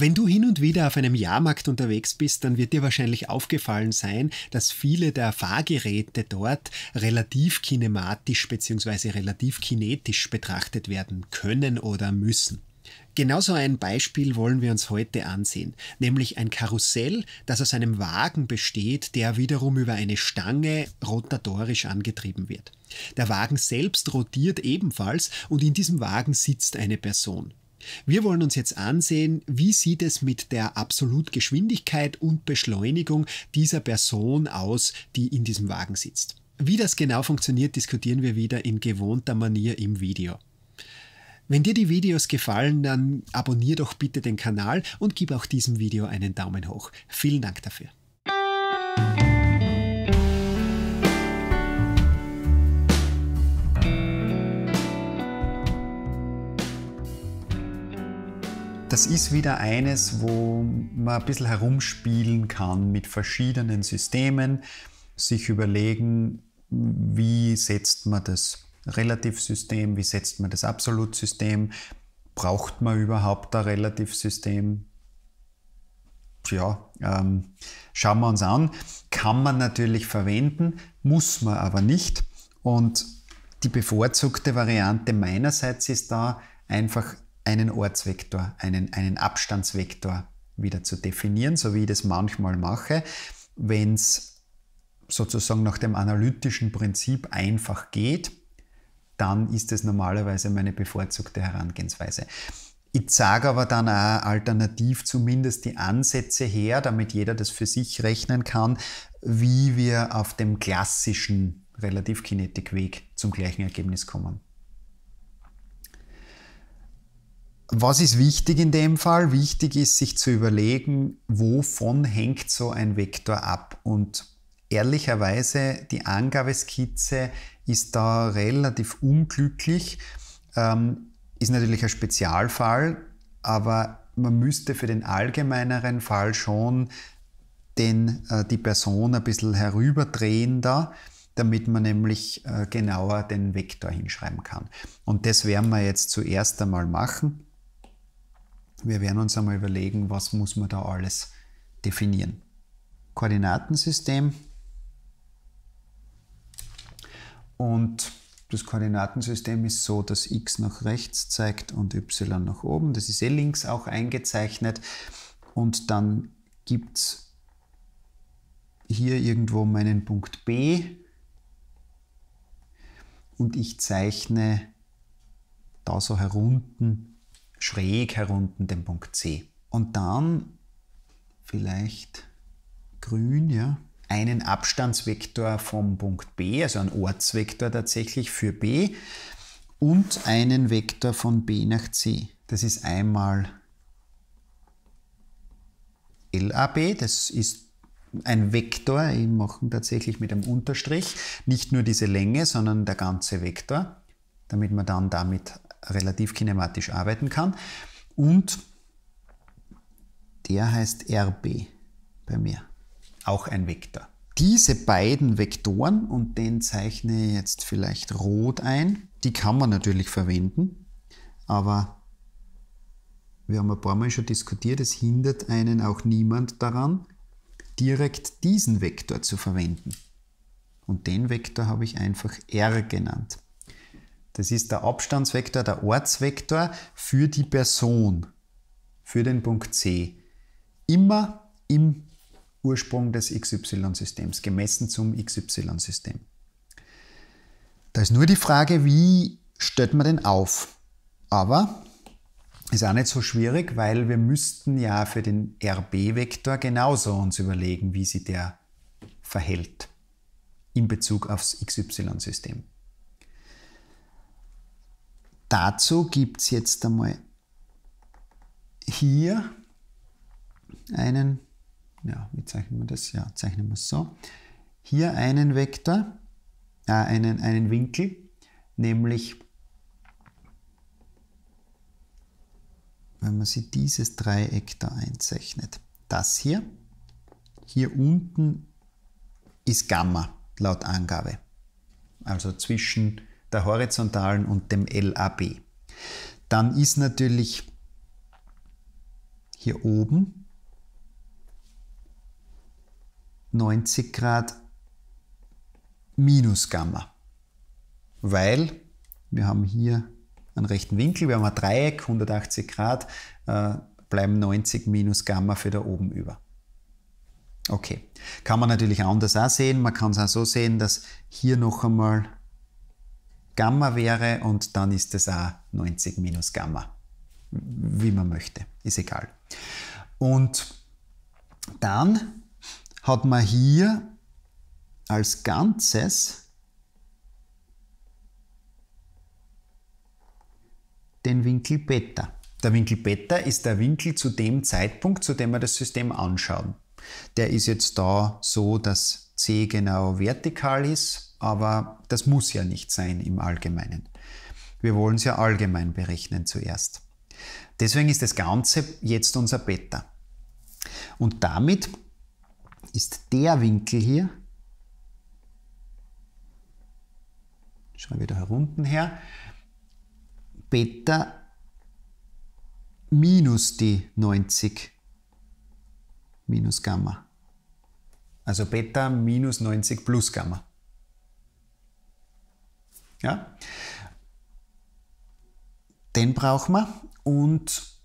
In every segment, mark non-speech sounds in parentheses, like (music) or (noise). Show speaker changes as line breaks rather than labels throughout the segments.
Wenn du hin und wieder auf einem Jahrmarkt unterwegs bist, dann wird dir wahrscheinlich aufgefallen sein, dass viele der Fahrgeräte dort relativ kinematisch bzw. relativ kinetisch betrachtet werden können oder müssen. Genauso ein Beispiel wollen wir uns heute ansehen, nämlich ein Karussell, das aus einem Wagen besteht, der wiederum über eine Stange rotatorisch angetrieben wird. Der Wagen selbst rotiert ebenfalls und in diesem Wagen sitzt eine Person. Wir wollen uns jetzt ansehen, wie sieht es mit der Absolutgeschwindigkeit und Beschleunigung dieser Person aus, die in diesem Wagen sitzt. Wie das genau funktioniert, diskutieren wir wieder in gewohnter Manier im Video. Wenn dir die Videos gefallen, dann abonnier doch bitte den Kanal und gib auch diesem Video einen Daumen hoch. Vielen Dank dafür. Das ist wieder eines, wo man ein bisschen herumspielen kann mit verschiedenen Systemen, sich überlegen, wie setzt man das Relativsystem, wie setzt man das Absolutsystem, braucht man überhaupt ein Relativsystem? Ja, ähm, schauen wir uns an. Kann man natürlich verwenden, muss man aber nicht. Und die bevorzugte Variante meinerseits ist da einfach einen Ortsvektor, einen, einen Abstandsvektor wieder zu definieren, so wie ich das manchmal mache, wenn es sozusagen nach dem analytischen Prinzip einfach geht, dann ist das normalerweise meine bevorzugte Herangehensweise. Ich sage aber dann auch alternativ zumindest die Ansätze her, damit jeder das für sich rechnen kann, wie wir auf dem klassischen Relativkinetikweg zum gleichen Ergebnis kommen. Was ist wichtig in dem Fall? Wichtig ist, sich zu überlegen, wovon hängt so ein Vektor ab. Und ehrlicherweise, die Angabeskizze ist da relativ unglücklich. Ähm, ist natürlich ein Spezialfall, aber man müsste für den allgemeineren Fall schon den, äh, die Person ein bisschen herüberdrehen da, damit man nämlich äh, genauer den Vektor hinschreiben kann. Und das werden wir jetzt zuerst einmal machen. Wir werden uns einmal überlegen, was muss man da alles definieren. Koordinatensystem. Und das Koordinatensystem ist so, dass x nach rechts zeigt und y nach oben. Das ist eh links auch eingezeichnet. Und dann gibt es hier irgendwo meinen Punkt B. Und ich zeichne da so herunten schräg herunten den Punkt C. Und dann vielleicht grün, ja, einen Abstandsvektor vom Punkt B, also einen Ortsvektor tatsächlich für B und einen Vektor von B nach C. Das ist einmal LAB, das ist ein Vektor, wir machen tatsächlich mit einem Unterstrich nicht nur diese Länge, sondern der ganze Vektor, damit man dann damit relativ kinematisch arbeiten kann. Und der heißt RB bei mir. Auch ein Vektor. Diese beiden Vektoren, und den zeichne ich jetzt vielleicht rot ein, die kann man natürlich verwenden, aber wir haben ein paar Mal schon diskutiert, es hindert einen auch niemand daran, direkt diesen Vektor zu verwenden. Und den Vektor habe ich einfach R genannt. Das ist der Abstandsvektor, der Ortsvektor für die Person, für den Punkt C. Immer im Ursprung des XY-Systems, gemessen zum XY-System. Da ist nur die Frage, wie stellt man den auf? Aber ist auch nicht so schwierig, weil wir müssten ja für den RB-Vektor genauso uns überlegen, wie sich der verhält in Bezug aufs XY-System. Dazu gibt es jetzt einmal hier einen, ja, wie zeichnen wir das? Ja, zeichnen wir es so. Hier einen Vektor, äh, einen, einen Winkel, nämlich, wenn man sich dieses Dreieck da einzeichnet, das hier, hier unten ist Gamma laut Angabe. Also zwischen der horizontalen und dem LAB. Dann ist natürlich hier oben 90 Grad minus Gamma, weil wir haben hier einen rechten Winkel, wir haben ein Dreieck, 180 Grad, äh, bleiben 90 minus Gamma für da oben über. Okay, kann man natürlich anders auch sehen, man kann es auch so sehen, dass hier noch einmal Gamma wäre und dann ist es auch 90 minus Gamma, wie man möchte, ist egal. Und dann hat man hier als Ganzes den Winkel Beta. Der Winkel Beta ist der Winkel zu dem Zeitpunkt, zu dem wir das System anschauen. Der ist jetzt da so, dass C genau vertikal ist aber das muss ja nicht sein im Allgemeinen. Wir wollen es ja allgemein berechnen zuerst. Deswegen ist das Ganze jetzt unser Beta. Und damit ist der Winkel hier, schauen wir wieder herunten her, Beta minus die 90 minus Gamma. Also Beta minus 90 plus Gamma. Ja? Den brauchen wir und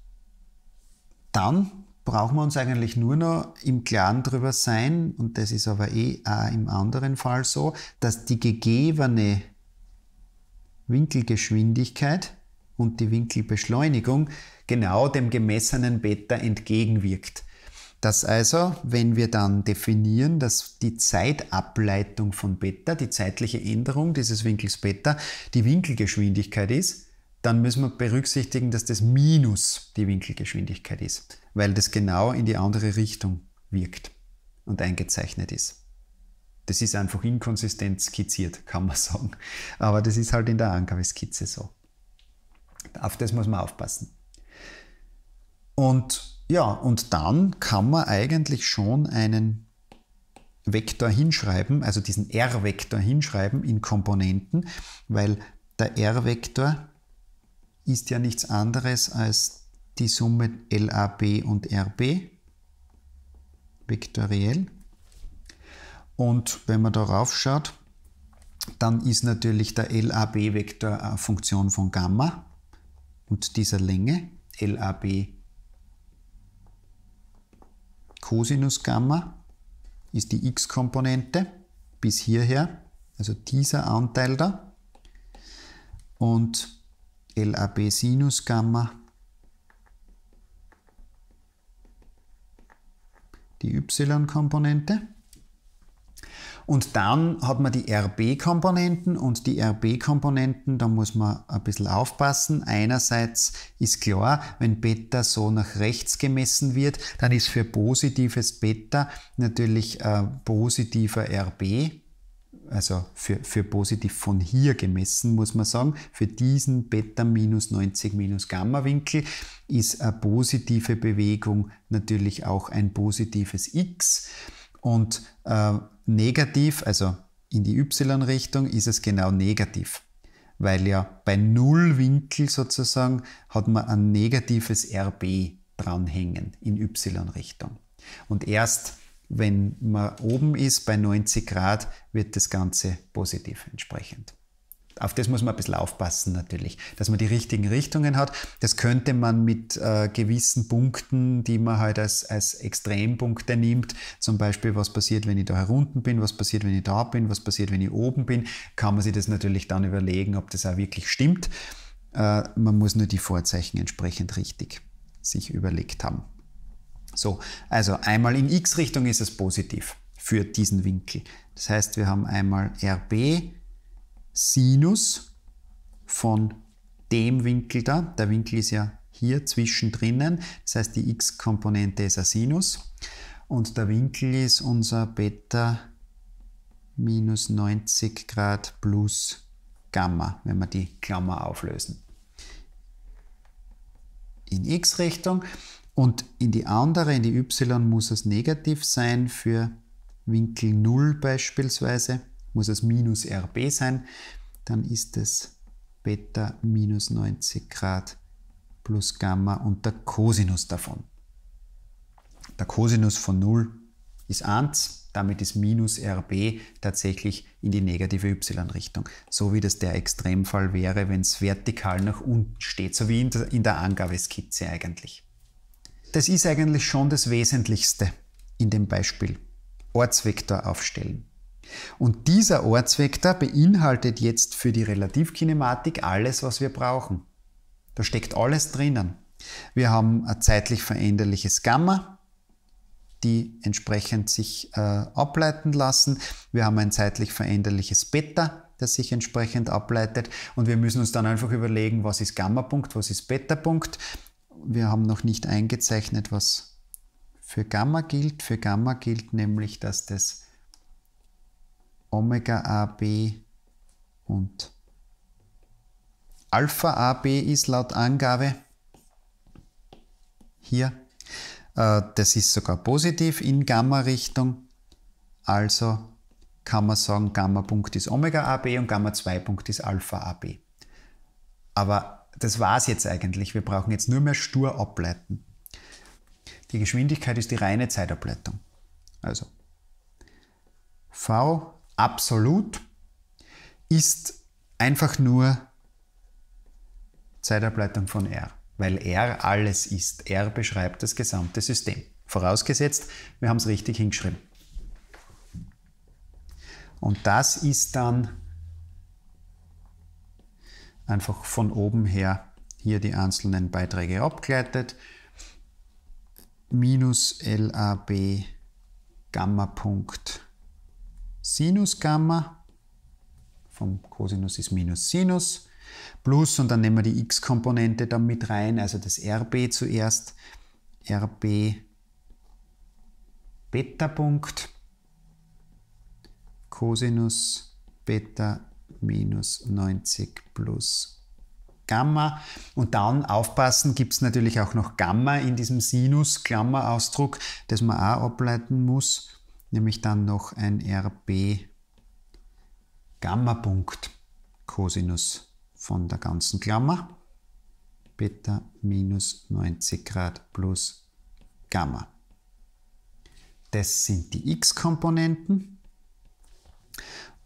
dann brauchen wir uns eigentlich nur noch im Klaren darüber sein, und das ist aber eh auch im anderen Fall so, dass die gegebene Winkelgeschwindigkeit und die Winkelbeschleunigung genau dem gemessenen Beta entgegenwirkt dass also, wenn wir dann definieren, dass die Zeitableitung von Beta, die zeitliche Änderung dieses Winkels Beta, die Winkelgeschwindigkeit ist, dann müssen wir berücksichtigen, dass das minus die Winkelgeschwindigkeit ist, weil das genau in die andere Richtung wirkt und eingezeichnet ist. Das ist einfach inkonsistent skizziert, kann man (laughs) sagen. Aber das ist halt in der Angabeskizze so. Auf das muss man aufpassen. Und ja, und dann kann man eigentlich schon einen Vektor hinschreiben, also diesen R-Vektor hinschreiben in Komponenten, weil der R-Vektor ist ja nichts anderes als die Summe LAB und RB, vektoriell. Und wenn man darauf schaut, dann ist natürlich der LAB-Vektor eine Funktion von Gamma und dieser Länge, LAB vektor Cosinus Gamma ist die x-Komponente bis hierher, also dieser Anteil da. Und LAB Sinus Gamma, die y-Komponente. Und dann hat man die RB-Komponenten und die RB-Komponenten, da muss man ein bisschen aufpassen. Einerseits ist klar, wenn Beta so nach rechts gemessen wird, dann ist für positives Beta natürlich äh, positiver RB also für, für positiv von hier gemessen, muss man sagen, für diesen Beta minus 90 minus Gamma Winkel ist eine positive Bewegung natürlich auch ein positives X. Und äh, negativ, also in die y-Richtung, ist es genau negativ. Weil ja bei Nullwinkel sozusagen hat man ein negatives RB dranhängen in y-Richtung. Und erst wenn man oben ist bei 90 Grad, wird das Ganze positiv entsprechend auf das muss man ein bisschen aufpassen natürlich, dass man die richtigen Richtungen hat. Das könnte man mit äh, gewissen Punkten, die man halt als, als Extrempunkte nimmt, zum Beispiel was passiert, wenn ich da herunten bin, was passiert, wenn ich da bin, was passiert, wenn ich oben bin, kann man sich das natürlich dann überlegen, ob das auch wirklich stimmt. Äh, man muss nur die Vorzeichen entsprechend richtig sich überlegt haben. So, also einmal in x-Richtung ist es positiv für diesen Winkel. Das heißt, wir haben einmal RB Sinus von dem Winkel da. Der Winkel ist ja hier zwischendrin, Das heißt, die x-Komponente ist ein Sinus. Und der Winkel ist unser Beta minus 90 Grad plus Gamma, wenn wir die Klammer auflösen. In x-Richtung. Und in die andere, in die y, muss es negativ sein für Winkel 0 beispielsweise muss es minus RB sein, dann ist es Beta minus 90 Grad plus Gamma und der Cosinus davon. Der Cosinus von 0 ist 1, damit ist minus RB tatsächlich in die negative y-Richtung. So wie das der Extremfall wäre, wenn es vertikal nach unten steht, so wie in der, in der Angabeskizze eigentlich. Das ist eigentlich schon das Wesentlichste in dem Beispiel. Ortsvektor aufstellen. Und dieser Ortsvektor beinhaltet jetzt für die Relativkinematik alles, was wir brauchen. Da steckt alles drinnen. Wir haben ein zeitlich veränderliches Gamma, die entsprechend sich äh, ableiten lassen. Wir haben ein zeitlich veränderliches Beta, das sich entsprechend ableitet. Und wir müssen uns dann einfach überlegen, was ist Gamma-Punkt, was ist Beta-Punkt. Wir haben noch nicht eingezeichnet, was für Gamma gilt. Für Gamma gilt nämlich, dass das Omega AB und Alpha AB ist laut Angabe hier. Äh, das ist sogar positiv in Gamma-Richtung. Also kann man sagen, Gamma-Punkt ist Omega AB und Gamma-2-Punkt ist Alpha AB. Aber das war es jetzt eigentlich. Wir brauchen jetzt nur mehr stur ableiten. Die Geschwindigkeit ist die reine Zeitableitung. Also V absolut ist einfach nur Zeitableitung von R, weil R alles ist. R beschreibt das gesamte System. Vorausgesetzt, wir haben es richtig hingeschrieben. Und das ist dann einfach von oben her hier die einzelnen Beiträge abgeleitet. Minus LAB Gamma Punkt Sinus Gamma vom Cosinus ist Minus Sinus plus und dann nehmen wir die x-Komponente dann mit rein, also das RB zuerst, RB Beta-Punkt, Cosinus Beta minus 90 plus Gamma. Und dann aufpassen, gibt es natürlich auch noch Gamma in diesem Sinus-Klammerausdruck, das man auch ableiten muss nämlich dann noch ein RB Gamma-Punkt Cosinus von der ganzen Klammer. Beta minus 90 Grad plus Gamma. Das sind die x-Komponenten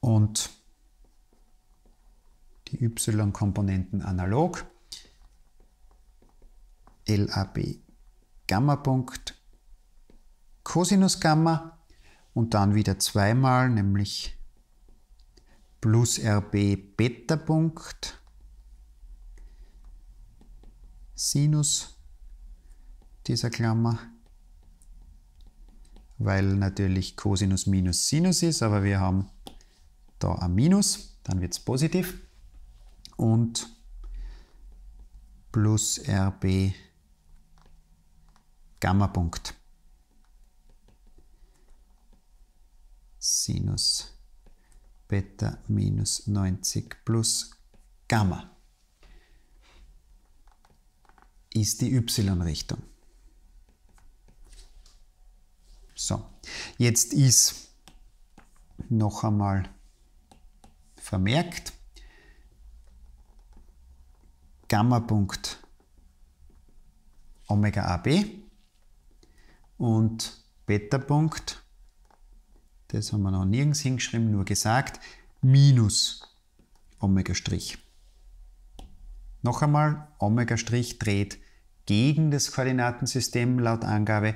und die y-Komponenten analog. LAB Gamma-Punkt Cosinus Gamma und dann wieder zweimal, nämlich plus RB Beta Punkt Sinus dieser Klammer, weil natürlich Cosinus minus Sinus ist, aber wir haben da ein Minus, dann wird es positiv und plus RB Gamma Punkt. Sinus Beta minus 90 plus Gamma ist die y-Richtung. So, jetzt ist noch einmal vermerkt, Gamma-Punkt Omega AB und Beta-Punkt das haben wir noch nirgends hingeschrieben, nur gesagt, minus Omega Strich. Noch einmal, Omega Strich dreht gegen das Koordinatensystem laut Angabe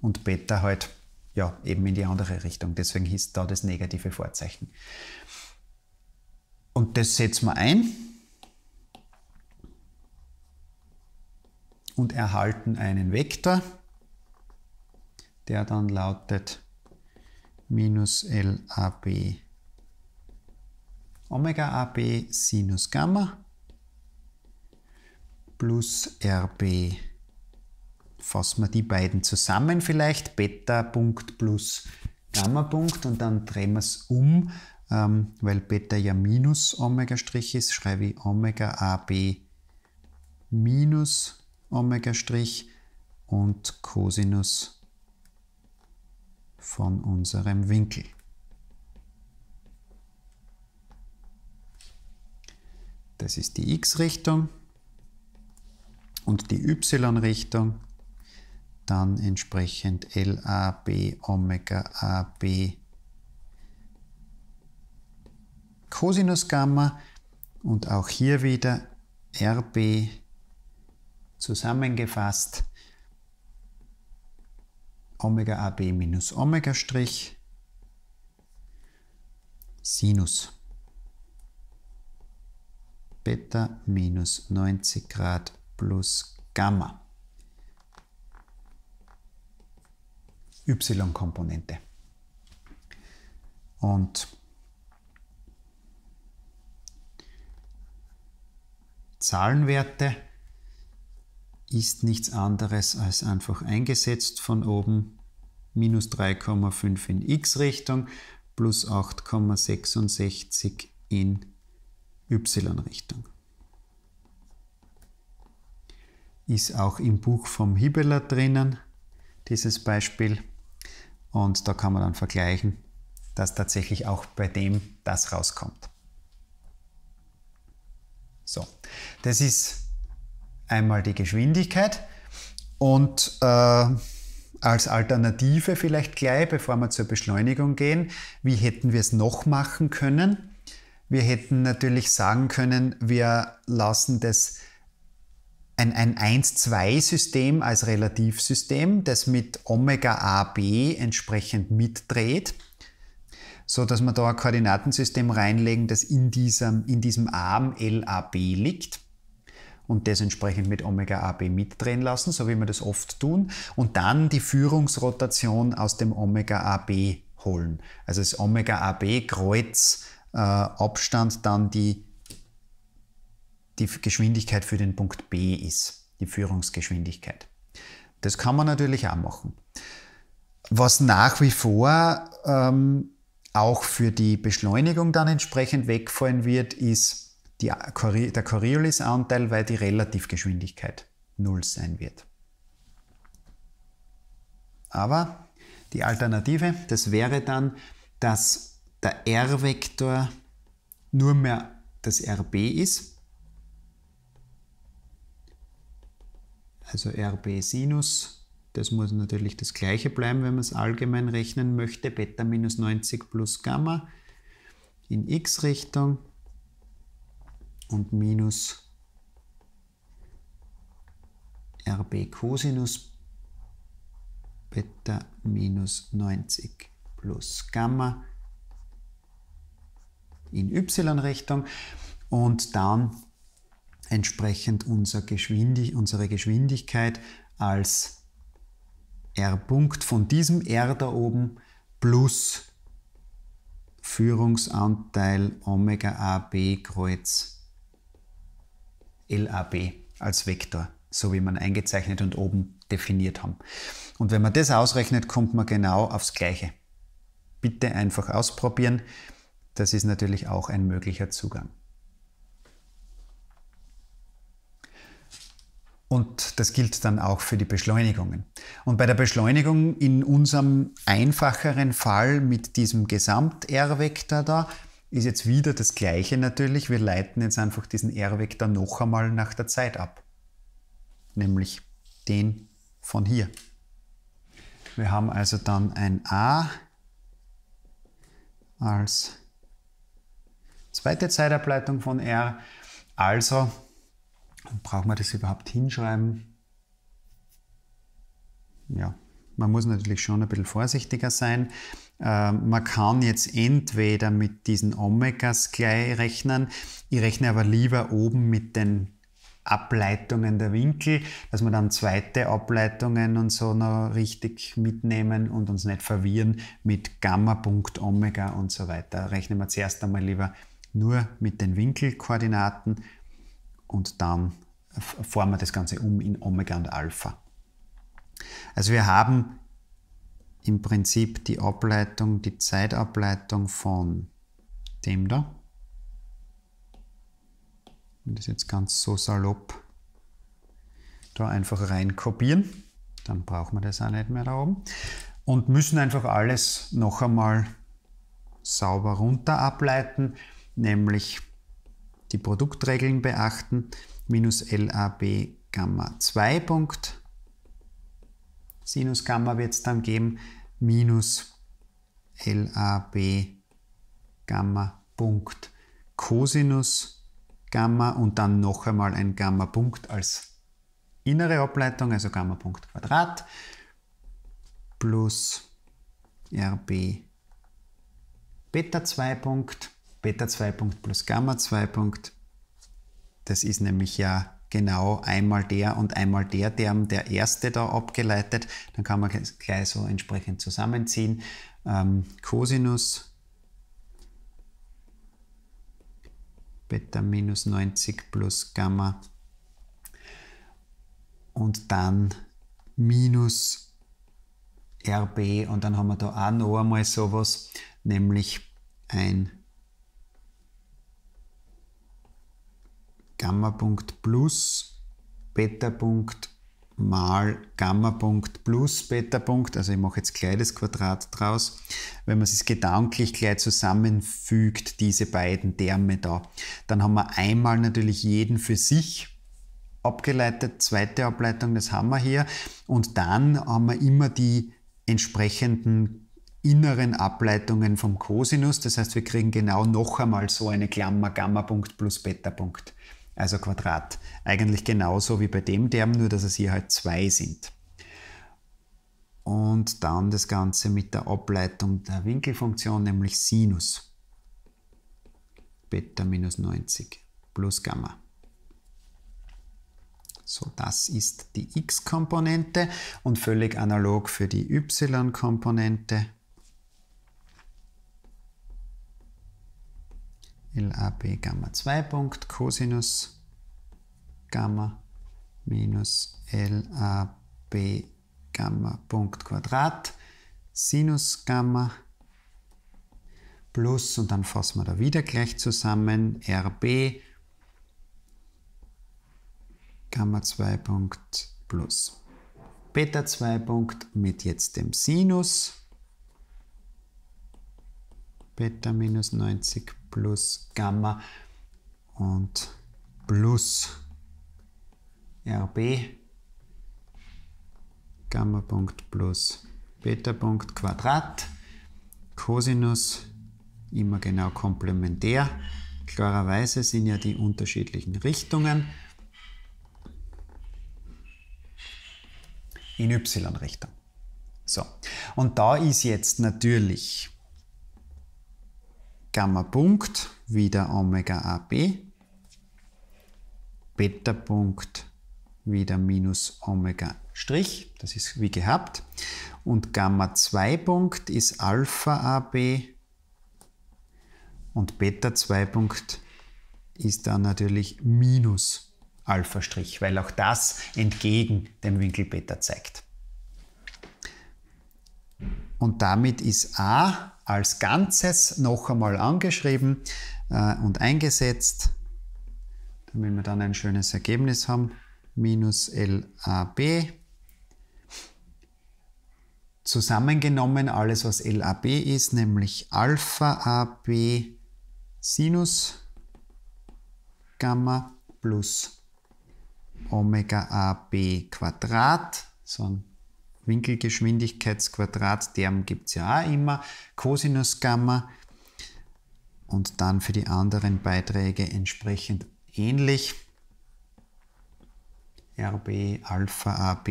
und Beta halt ja, eben in die andere Richtung. Deswegen hieß da das negative Vorzeichen. Und das setzen wir ein und erhalten einen Vektor, der dann lautet minus LAB Omega AB Sinus Gamma plus RB. Fassen wir die beiden zusammen vielleicht. Beta-Punkt plus Gamma-Punkt und dann drehen wir es um, ähm, weil Beta ja minus Omega-Strich ist, schreibe ich Omega AB minus Omega-Strich und Cosinus von unserem Winkel. Das ist die x-Richtung und die y-Richtung, dann entsprechend LAB Omega AB Cosinus Gamma und auch hier wieder RB zusammengefasst Omega AB minus Omega Strich Sinus Beta minus 90 Grad plus Gamma. Y-Komponente. Und Zahlenwerte ist nichts anderes als einfach eingesetzt von oben, minus 3,5 in x-Richtung plus 8,66 in y-Richtung. Ist auch im Buch vom Hibeler drinnen, dieses Beispiel. Und da kann man dann vergleichen, dass tatsächlich auch bei dem das rauskommt. So, das ist einmal die Geschwindigkeit und äh, als Alternative vielleicht gleich, bevor wir zur Beschleunigung gehen, wie hätten wir es noch machen können? Wir hätten natürlich sagen können, wir lassen das ein, ein 1-2-System als Relativsystem, das mit Omega AB entsprechend mitdreht, so dass wir da ein Koordinatensystem reinlegen, das in diesem, in diesem Arm LAB liegt und das entsprechend mit Omega AB mitdrehen lassen, so wie wir das oft tun, und dann die Führungsrotation aus dem Omega AB holen. Also das Omega AB Kreuz äh, Abstand dann die, die Geschwindigkeit für den Punkt B ist, die Führungsgeschwindigkeit. Das kann man natürlich auch machen. Was nach wie vor ähm, auch für die Beschleunigung dann entsprechend wegfallen wird, ist die, der Coriolis-Anteil, weil die Relativgeschwindigkeit 0 sein wird. Aber die Alternative, das wäre dann, dass der R-Vektor nur mehr das RB ist. Also RB Sinus, das muss natürlich das gleiche bleiben, wenn man es allgemein rechnen möchte. Beta minus 90 plus Gamma in x-Richtung und minus RB Cosinus Beta minus 90 plus Gamma in y-Richtung und dann entsprechend unser Geschwindig unsere Geschwindigkeit als R-Punkt von diesem R da oben plus Führungsanteil Omega AB Kreuz LAB als Vektor, so wie man eingezeichnet und oben definiert haben. Und wenn man das ausrechnet, kommt man genau aufs Gleiche. Bitte einfach ausprobieren. Das ist natürlich auch ein möglicher Zugang. Und das gilt dann auch für die Beschleunigungen. Und bei der Beschleunigung in unserem einfacheren Fall mit diesem Gesamt-R-Vektor da ist jetzt wieder das Gleiche natürlich. Wir leiten jetzt einfach diesen r vektor noch einmal nach der Zeit ab. Nämlich den von hier. Wir haben also dann ein A als zweite Zeitableitung von R. Also brauchen wir das überhaupt hinschreiben? Ja, man muss natürlich schon ein bisschen vorsichtiger sein. Ähm, man kann jetzt entweder mit diesen Omegas gleich rechnen, ich rechne aber lieber oben mit den Ableitungen der Winkel, dass wir dann zweite Ableitungen und so noch richtig mitnehmen und uns nicht verwirren mit Gamma, Punkt, Omega und so weiter. Rechnen wir zuerst einmal lieber nur mit den Winkelkoordinaten und dann formen wir das Ganze um in Omega und Alpha. Also wir haben im Prinzip die Ableitung, die Zeitableitung von dem da. Und das jetzt ganz so salopp da einfach rein kopieren. Dann brauchen wir das auch nicht mehr da oben. Und müssen einfach alles noch einmal sauber runter ableiten, nämlich die Produktregeln beachten, minus LAB Gamma 2 Punkt. Sinus Gamma wird es dann geben, minus LAB Gamma Punkt Cosinus Gamma und dann noch einmal ein Gamma Punkt als innere Ableitung, also Gamma Punkt Quadrat plus RB Beta 2 Punkt, Beta 2 Punkt plus Gamma 2 Punkt. Das ist nämlich ja genau einmal der und einmal der, der der erste da abgeleitet. Dann kann man gleich so entsprechend zusammenziehen. Ähm, Cosinus Beta minus 90 plus Gamma und dann minus RB und dann haben wir da auch noch einmal sowas, nämlich ein Gamma-Punkt plus Beta-Punkt mal Gamma-Punkt plus Beta-Punkt, also ich mache jetzt gleich das Quadrat draus, wenn man es gedanklich gleich zusammenfügt, diese beiden Terme da, dann haben wir einmal natürlich jeden für sich abgeleitet, zweite Ableitung, das haben wir hier, und dann haben wir immer die entsprechenden inneren Ableitungen vom Cosinus. Das heißt, wir kriegen genau noch einmal so eine Klammer Gamma-Punkt plus Beta-Punkt also Quadrat. Eigentlich genauso wie bei dem Term, nur dass es hier halt zwei sind. Und dann das Ganze mit der Ableitung der Winkelfunktion, nämlich Sinus. Beta minus 90 plus Gamma. So, das ist die x-Komponente und völlig analog für die y-Komponente. LAB Gamma 2 Punkt Cosinus Gamma minus LAB Gamma Punkt Quadrat Sinus Gamma plus und dann fassen wir da wieder gleich zusammen RB Gamma 2 Punkt plus Beta 2 Punkt mit jetzt dem Sinus Beta minus 90 plus Gamma und plus RB Gamma Punkt plus Beta Punkt Quadrat Cosinus immer genau komplementär. Klarerweise sind ja die unterschiedlichen Richtungen in y-Richtung. So, und da ist jetzt natürlich Gamma-Punkt, wieder Omega AB, Beta-Punkt, wieder minus Omega Strich, das ist wie gehabt. Und Gamma-2-Punkt ist Alpha AB und Beta-2-Punkt ist dann natürlich minus Alpha Strich, weil auch das entgegen dem Winkel Beta zeigt. Und damit ist A als Ganzes noch einmal angeschrieben äh, und eingesetzt, damit wir dann ein schönes Ergebnis haben. Minus LAB. Zusammengenommen alles, was LAB ist, nämlich Alpha AB Sinus Gamma plus Omega AB Quadrat, so ein Winkelgeschwindigkeitsquadrat, derm gibt es ja auch immer, Cosinus Gamma und dann für die anderen Beiträge entsprechend ähnlich. RB Alpha AB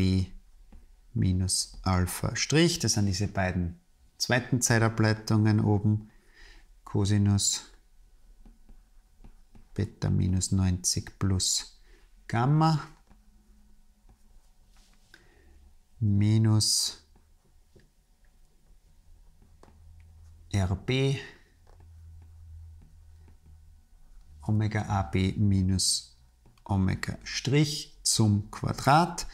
minus Alpha Strich, das sind diese beiden zweiten Zeitableitungen oben, Cosinus Beta minus 90 plus Gamma minus RB Omega AB minus Omega Strich zum Quadrat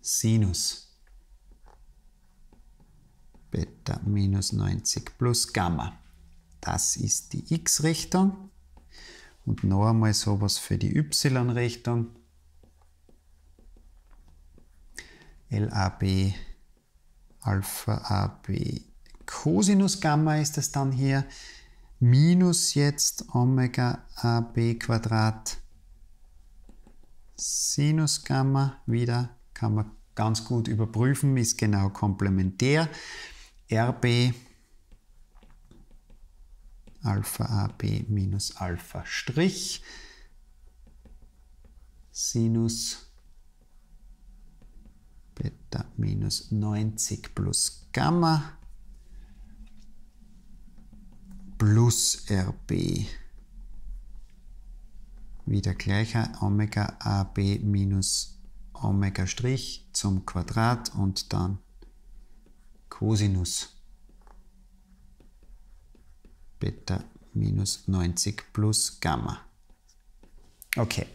Sinus Beta minus 90 plus Gamma. Das ist die x-Richtung. Und noch einmal sowas für die y-Richtung. LAB Alpha AB Cosinus Gamma ist es dann hier, minus jetzt Omega AB Quadrat Sinus Gamma wieder, kann man ganz gut überprüfen, ist genau komplementär. RB Alpha AB minus Alpha Strich Sinus Gamma. Beta minus 90 plus Gamma plus RB wieder gleicher Omega AB minus Omega Strich zum Quadrat und dann Cosinus Beta minus 90 plus Gamma. Okay,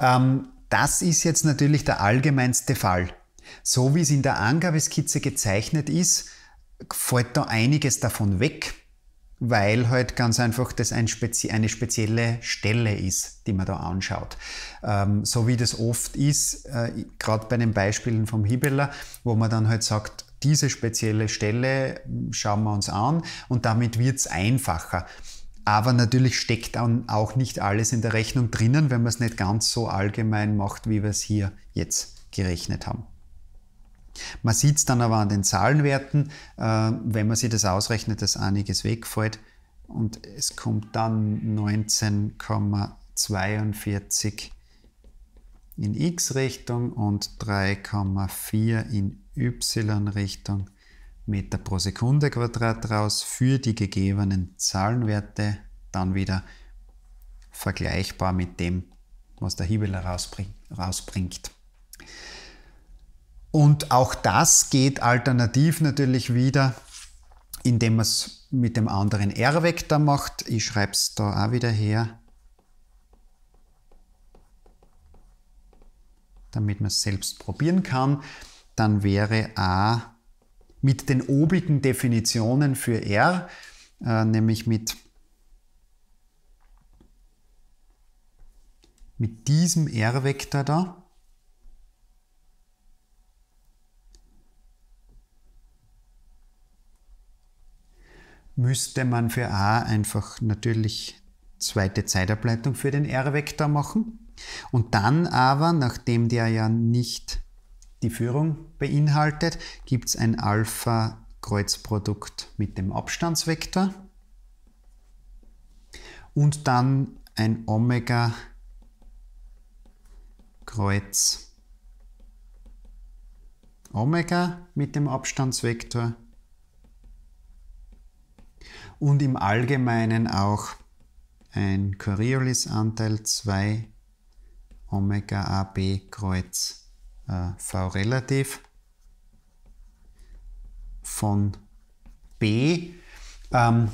ähm, das ist jetzt natürlich der allgemeinste Fall. So wie es in der Angabeskizze gezeichnet ist, fällt da einiges davon weg, weil halt ganz einfach das ein spezi eine spezielle Stelle ist, die man da anschaut. Ähm, so wie das oft ist, äh, gerade bei den Beispielen vom Hibeler, wo man dann halt sagt, diese spezielle Stelle hm, schauen wir uns an und damit wird es einfacher. Aber natürlich steckt dann auch nicht alles in der Rechnung drinnen, wenn man es nicht ganz so allgemein macht, wie wir es hier jetzt gerechnet haben. Man sieht es dann aber an den Zahlenwerten, äh, wenn man sich das ausrechnet, dass einiges wegfällt und es kommt dann 19,42 in x-Richtung und 3,4 in y-Richtung Meter pro Sekunde Quadrat raus für die gegebenen Zahlenwerte, dann wieder vergleichbar mit dem, was der Hiebel rausbringt. Und auch das geht alternativ natürlich wieder, indem man es mit dem anderen R-Vektor macht. Ich schreibe es da auch wieder her, damit man es selbst probieren kann. Dann wäre A mit den obigen Definitionen für R, äh, nämlich mit, mit diesem R-Vektor da. müsste man für A einfach natürlich zweite Zeitableitung für den R-Vektor machen. Und dann aber, nachdem der ja nicht die Führung beinhaltet, gibt es ein Alpha-Kreuzprodukt mit dem Abstandsvektor und dann ein Omega-Kreuz Omega mit dem Abstandsvektor und im Allgemeinen auch ein Coriolis-Anteil 2 Omega AB Kreuz äh, V relativ von B. Ähm,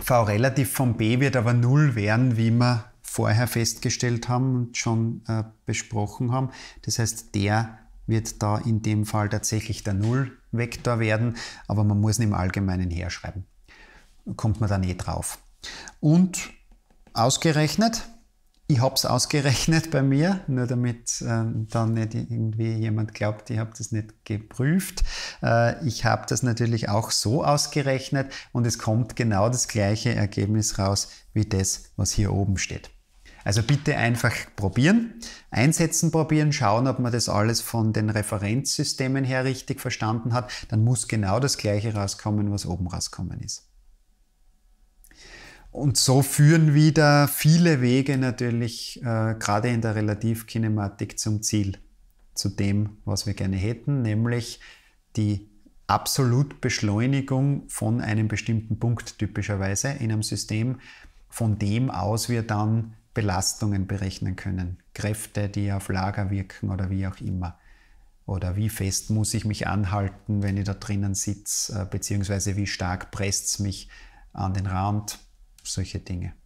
V relativ von B wird aber 0 werden, wie wir vorher festgestellt haben und schon äh, besprochen haben. Das heißt, der wird da in dem Fall tatsächlich der Nullvektor werden, aber man muss ihn im Allgemeinen herschreiben kommt man dann eh drauf. Und ausgerechnet, ich habe es ausgerechnet bei mir, nur damit äh, dann nicht irgendwie jemand glaubt, ich habe das nicht geprüft. Äh, ich habe das natürlich auch so ausgerechnet und es kommt genau das gleiche Ergebnis raus wie das, was hier oben steht. Also bitte einfach probieren, einsetzen probieren, schauen, ob man das alles von den Referenzsystemen her richtig verstanden hat. Dann muss genau das gleiche rauskommen, was oben rauskommen ist. Und so führen wieder viele Wege natürlich, äh, gerade in der Relativkinematik, zum Ziel, zu dem, was wir gerne hätten, nämlich die Absolutbeschleunigung von einem bestimmten Punkt typischerweise in einem System, von dem aus wir dann Belastungen berechnen können, Kräfte, die auf Lager wirken oder wie auch immer. Oder wie fest muss ich mich anhalten, wenn ich da drinnen sitze, äh, beziehungsweise wie stark presst es mich an den Rand solche Dinge.